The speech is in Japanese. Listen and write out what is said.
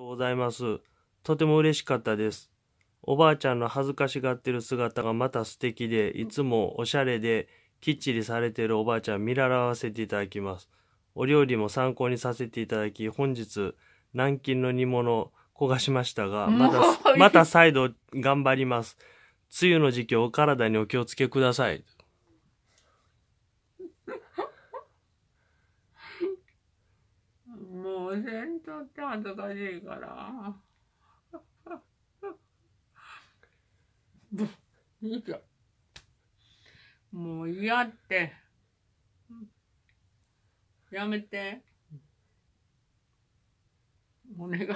とうございます。とても嬉しかったです。おばあちゃんの恥ずかしがってる姿がまた素敵で、いつもおしゃれできっちりされてるおばあちゃん見習わせていただきます。お料理も参考にさせていただき、本日、南京の煮物、焦がしましたが、また、また再度頑張ります。梅雨の時期お体にお気をつけください。お弁当って恥ずかしいから。いいじゃん。もう嫌って。やめて。お願い。